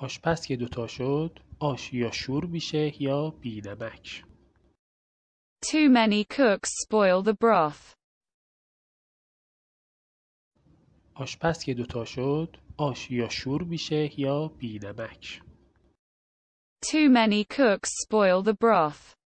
آشپز که دوتا شد آش یا شور میشه یا بی نمک Too many cooks spoil the broth. آشپز که دوتا شد آش یا شور میشه یا بی نمک Too many cooks spoil the broth.